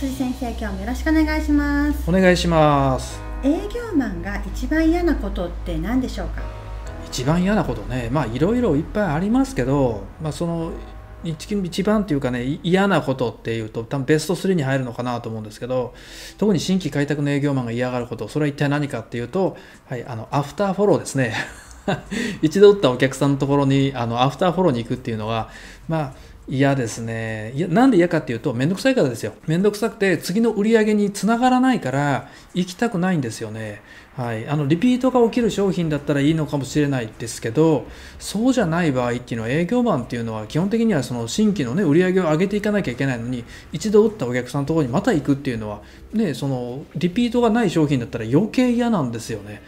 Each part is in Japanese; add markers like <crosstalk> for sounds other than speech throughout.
辻先生今日もよろしくお願いしますお願いします営業マンが一番嫌なことって何でしょうか一番嫌なことねまあいろいろいっぱいありますけどまあその一番っていうかね嫌なことっていうと多分ベスト3に入るのかなと思うんですけど特に新規開拓の営業マンが嫌がることそれは一体何かっていうと、はい、あのアフターフォローですね <laughs> 一度打ったお客さんのところにあのアフターフォローに行くっていうのはまあ嫌ですねいやなんで嫌かっていうと面倒くさいからですよ面倒くさくて次の売り上げにつながらないから行きたくないんですよねはい、あのリピートが起きる商品だったらいいのかもしれないですけどそうじゃない場合っていうのは営業マンっていうのは基本的にはその新規の、ね、売り上げを上げていかなきゃいけないのに一度打ったお客さんのところにまた行くっていうのは、ね、そのリピートがない商品だったら余計嫌なんですよね。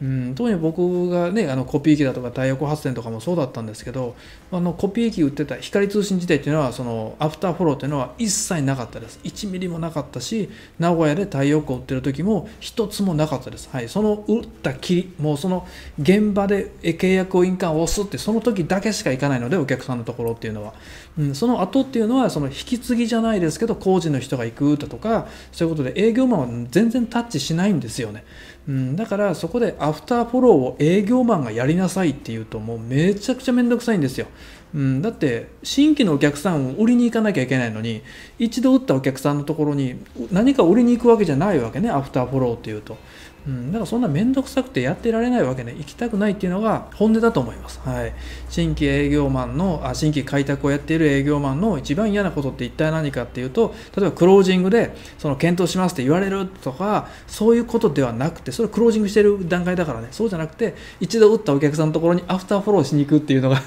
うん、特に僕がねあのコピー機だとか太陽光発電とかもそうだったんですけどあのコピー機売ってた光通信時代っていうのはそのアフターフォローっていうのは一切なかったです1ミリもなかったし名古屋で太陽光売ってる時も一つもなかったです、はい、その売ったきもうその現場で契約を印鑑を押すってその時だけしか行かないのでお客さんのところっていうのは、うん、その後っていうのはその引き継ぎじゃないですけど工事の人が行くだとかそういうことで営業マンは全然タッチしないんですよね、うん、だからそこでアフターフォローを営業マンがやりなさいっていうともうめちゃくちゃめんどくさいんですよ、うん、だって新規のお客さんを売りに行かなきゃいけないのに一度打ったお客さんのところに何か売りに行くわけじゃないわけねアフターフォローっていうとうん、だからそんな面倒くさくてやってられないわけね行きたくないっていうのが本音だと思います、はい、新規営業マンのあ新規開拓をやっている営業マンの一番嫌なことって一体何かっていうと例えばクロージングでその検討しますって言われるとかそういうことではなくてそれクロージングしてる段階だからねそうじゃなくて一度打ったお客さんのところにアフターフォローしに行くっていうのが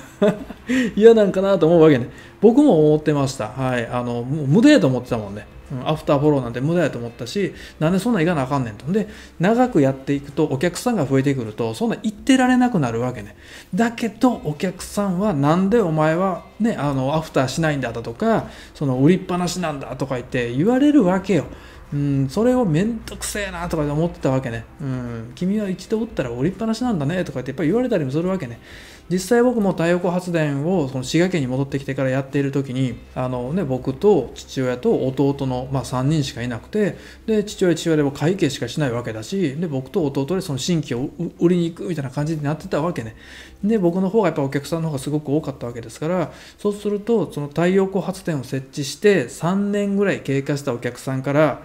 <laughs> 嫌なんかなと思うわけね僕も思ってましたはいあの無駄やと思ってたもんねうん、アフターフォローなんて無駄やと思ったしなんでそんなんいかなあかんねんとで長くやっていくとお客さんが増えてくるとそんなん言ってられなくなるわけねだけどお客さんはなんでお前はねあのアフターしないんだだとかその売りっぱなしなんだとか言って言われるわけようん、それを面倒くせえなとか思ってたわけね、うん、君は一度打ったら売りっぱなしなんだねとかってやっぱり言われたりもするわけね実際僕も太陽光発電をその滋賀県に戻ってきてからやっている時にあの、ね、僕と父親と弟の、まあ、3人しかいなくてで父親父親でも会計しかしないわけだしで僕と弟でその新規を売りに行くみたいな感じになってたわけねで僕の方がやっぱお客さんの方がすごく多かったわけですからそうするとその太陽光発電を設置して3年ぐらい経過したお客さんから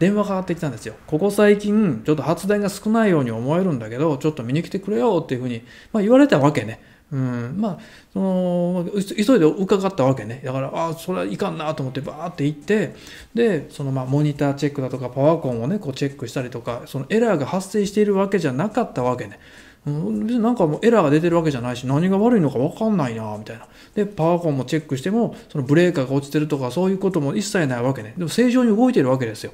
電話がかかってきたんですよ。ここ最近、ちょっと発電が少ないように思えるんだけど、ちょっと見に来てくれよっていうふうに、まあ、言われたわけね。うん、まあその急いで伺ったわけねだからあそれはいかんなと思ってバーって行ってでそのまあモニターチェックだとかパワーコンをねこうチェックしたりとかそのエラーが発生しているわけじゃなかったわけね。うん、別になんかもうエラーが出てるわけじゃないし何が悪いのか分かんないなみたいなでパワーコンもチェックしてもそのブレーカーが落ちてるとかそういうことも一切ないわけねでも正常に動いてるわけですよ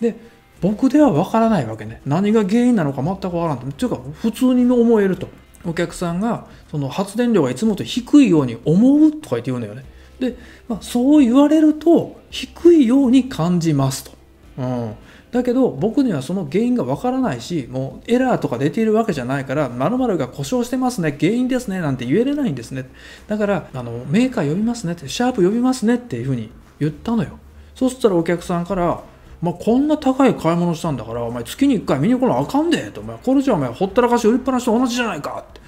で僕では分からないわけね何が原因なのか全く分からんというか普通に思えるとお客さんがその発電量がいつもと低いように思うとか言って言うんだよねで、まあ、そう言われると低いように感じますと、うん、だけど僕にはその原因が分からないしもうエラーとか出ているわけじゃないから〇〇が故障してますね原因ですねなんて言えれないんですねだからあのメーカー呼びますねってシャープ呼びますねっていうふうに言ったのよそうしたらお客さんからまあ、こんな高い買い物したんだからお前月に1回見に来なあかんでとお前これじゃお前ほったらかし売りっぱなしと同じじゃないかって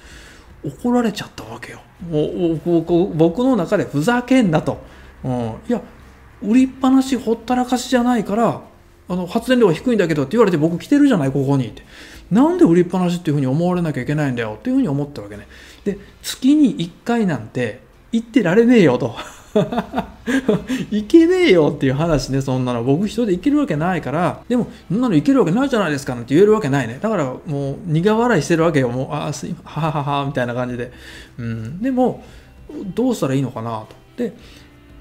怒られちゃったわけよもう僕の中でふざけんなと、うん、いや売りっぱなしほったらかしじゃないからあの発電量が低いんだけどって言われて僕来てるじゃないここにってなんで売りっぱなしっていうふうに思われなきゃいけないんだよっていうふうに思ったわけねで月に1回なんて行ってられねえよと <laughs> いけねえよっていう話ね、そんなの。僕人でいけるわけないから、でも、そんなのいけるわけないじゃないですかなんて言えるわけないね。だからもう苦笑いしてるわけよ。もう、ああ、すいまははははみたいな感じで。うん。でも、どうしたらいいのかなと。で、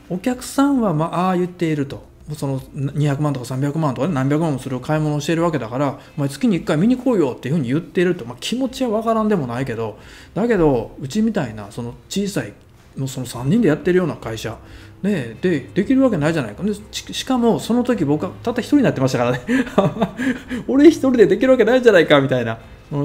お客さんは、まあ、ああ言っていると。その200万とか300万とか、ね、何百万もする買い物をしているわけだから、まあ、月に1回見に来いよっていうふうに言ってると、まあ、気持ちは分からんでもないけどだけどうちみたいなその小さいのその3人でやってるような会社、ね、でできるわけないじゃないかでしかもその時僕はたった1人になってましたからね <laughs> 俺1人でできるわけないじゃないかみたいな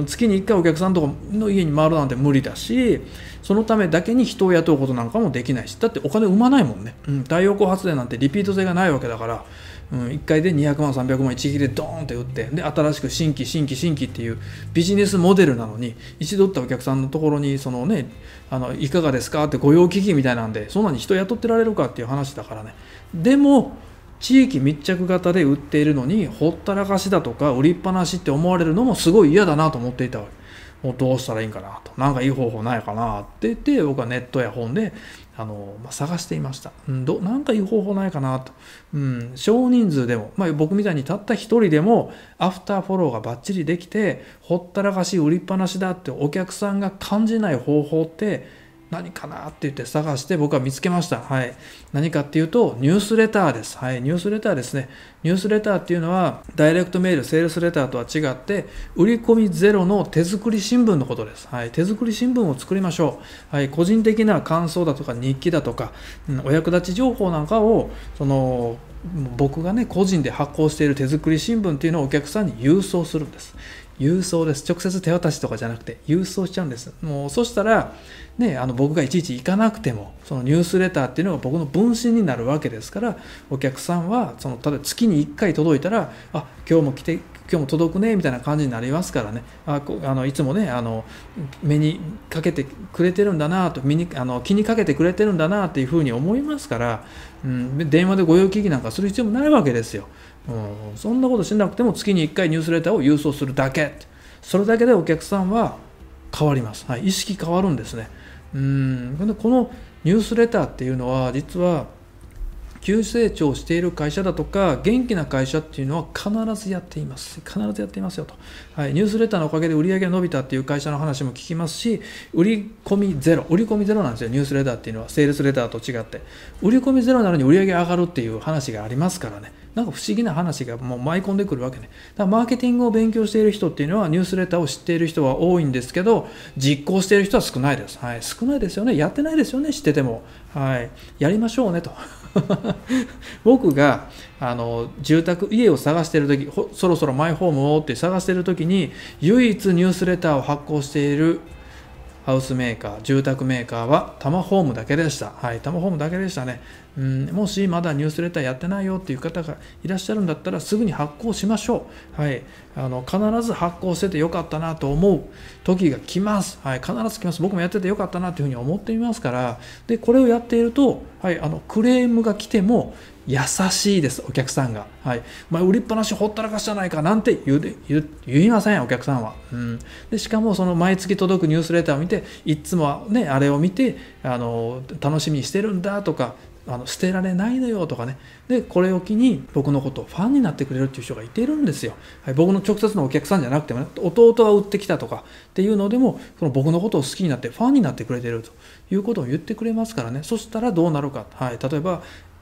月に1回お客さんとかの家に回るなんて無理だしそのためだけに人を雇うことなんかもできないしだってお金生まないもんね、うん、太陽光発電なんてリピート性がないわけだから、うん、1回で200万300万一リでドーンって打ってで新しく新規新規新規っていうビジネスモデルなのに一度打ったお客さんのところにそのねあのいかがですかって御用聞きみたいなんでそんなに人雇ってられるかっていう話だからねでも地域密着型で売っているのにほったらかしだとか売りっぱなしって思われるのもすごい嫌だなと思っていたわけもうどうしたらいいんかなとなんかいい方法ないかなって言って僕はネットや本であの、まあ、探していました、うん、どなんかいい方法ないかなと、うん、少人数でも、まあ、僕みたいにたった一人でもアフターフォローがバッチリできてほったらかし売りっぱなしだってお客さんが感じない方法って何かなって言って探して僕は見つけました。はい。何かっていうと、ニュースレターです。はい。ニュースレターですね。ニュースレターっていうのは、ダイレクトメール、セールスレターとは違って、売り込みゼロの手作り新聞のことです。はい。手作り新聞を作りましょう。はい。個人的な感想だとか、日記だとか、うん、お役立ち情報なんかを、その、僕がね個人で発行している手作り新聞っていうのをお客さんに郵送するんです郵送です直接手渡しとかじゃなくて郵送しちゃうんですもうそしたら、ね、あの僕がいちいち行かなくてもそのニュースレターっていうのが僕の分身になるわけですからお客さんはそのただ月に1回届いたらあ今日も来て今日も届くねみたいな感じになりますからねああのいつもねあの目にかけてくれてるんだなと目にあの気にかけてくれてるんだなっていうふうに思いますから、うん、電話でご用聞きなんかする必要もないわけですようん、そんなことしなくても月に1回ニュースレターを郵送するだけそれだけでお客さんは変わります、はい、意識変わるんですねうんでこのニュースレターっていうのは実は急成長している会社だとか元気な会社っていうのは必ずやっています必ずやっていますよと、はい、ニュースレターのおかげで売り上げが伸びたっていう会社の話も聞きますし売り込みゼロ売り込みゼロなんですよニュースレターっていうのはセールスレターと違って売り込みゼロなのに売り上げ上がるっていう話がありますからねなんか不思議な話がもう舞い込んでくるわけね。だからマーケティングを勉強している人っていうのはニュースレターを知っている人は多いんですけど、実行している人は少ないです。はい。少ないですよね。やってないですよね。知ってても。はい。やりましょうねと。<laughs> 僕があの住宅家を探してる時そろそろマイホームをって探してる時に唯一ニュースレターを発行しているハウスメーカー、住宅メーカーはタマホームだけでした。はい、タマホームだけでしたね。うん、もしまだニュースレターやってないよっていう方がいらっしゃるんだったらすぐに発行しましょう。はい、あの必ず発行しててよかったなと思う時が来ます。はい、必ず来ます。僕もやっててよかったなというふうに思っていますから、でこれをやっていると、はい、あのクレームが来ても優しいです、お客さんが。はい。ま売りっぱなしほったらかしじゃないかなんて言う言言いません、お客さんは。うん。で、しかも、その毎月届くニュースレターを見て、いつもね、あれを見て、あの、楽しみにしてるんだとか、あの捨てられないのよとかねでこれを機に僕のことをファンになってくれるっていう人がいてるんですよ、はい、僕の直接のお客さんじゃなくても、ね、弟が売ってきたとかっていうのでもその僕のことを好きになってファンになってくれてるということを言ってくれますからねそしたらどうなるか、はい、例えば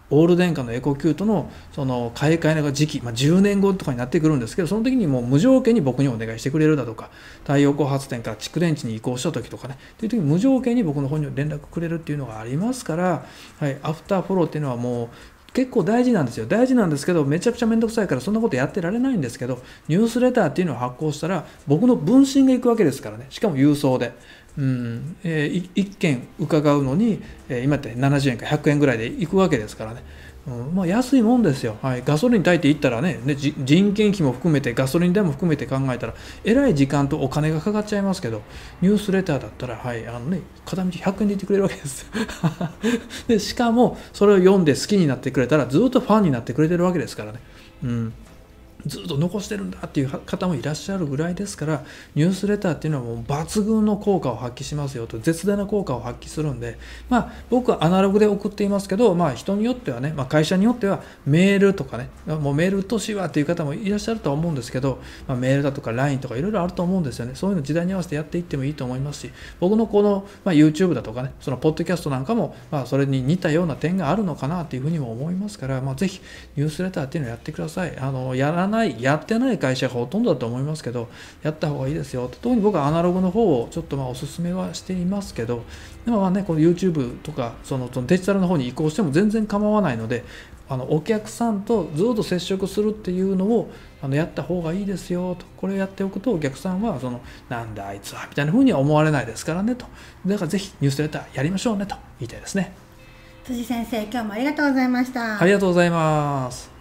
オール電化のエコキュートのその買い替えの時期、まあ、10年後とかになってくるんですけどその時にもう無条件に僕にお願いしてくれるだとか太陽光発電から蓄電池に移行した時とかねという時に無条件に僕の方に連絡くれるっていうのがありますから、はい、アフターフォローっていうのはもう結構大事なんですよ大事なんですけどめちゃくちゃ面倒くさいからそんなことやってられないんですけどニュースレターっていうのを発行したら僕の分身がいくわけですからねしかも郵送で。うんえー、1件伺うのに、えー、今って70円か100円ぐらいで行くわけですからねうんまあ、安いもんですよ、はい、ガソリン代って言ったらねね人件費も含めてガソリン代も含めて考えたらえらい時間とお金がかかっちゃいますけどニュースレターだったら、はいあのね、片道100円でってくれるわけです <laughs> でしかもそれを読んで好きになってくれたらずっとファンになってくれてるわけですからね、うん、ずっと残してるんだっていう方もいらっしゃるぐらいですからニュースレターっていうのはもう抜群の効果を発揮しますよと絶大な効果を発揮するんで、まあ、僕はアナログで送っていますけど、まあ、人によってはね、まあ、会社によってはメールとかねもうメールうっとしいわっていう方もいらっしゃるとは思うんですけど、まあ、メールだとか LINE とかいろいろあると思うんですよねそういうの時代に合わせてやっていってもいいと思いますし僕のこの、まあ、YouTube だとかねそのポッドキャストなんかも、まあ、それに似たような点があるのかなっていうふうにも思いますから、まあ、ぜひニュースレターっていうのをやってくださいあのやらない、やってない会社がほとんどだと思いますけど、やった方がいいですよ。特に僕はアナログの方をちょっとまあおすめはしていますけど、でもまあね、この YouTube とかそのデジタルの方に移行しても全然構わないので、あのお客さんとずっと接触するっていうのをあのやった方がいいですよとこれをやっておくとお客さんはそのなんだあいつはみたいな風には思われないですからねとだからぜひニュースレターやりましょうねと言いたいですね辻先生今日もありがとうございましたありがとうございます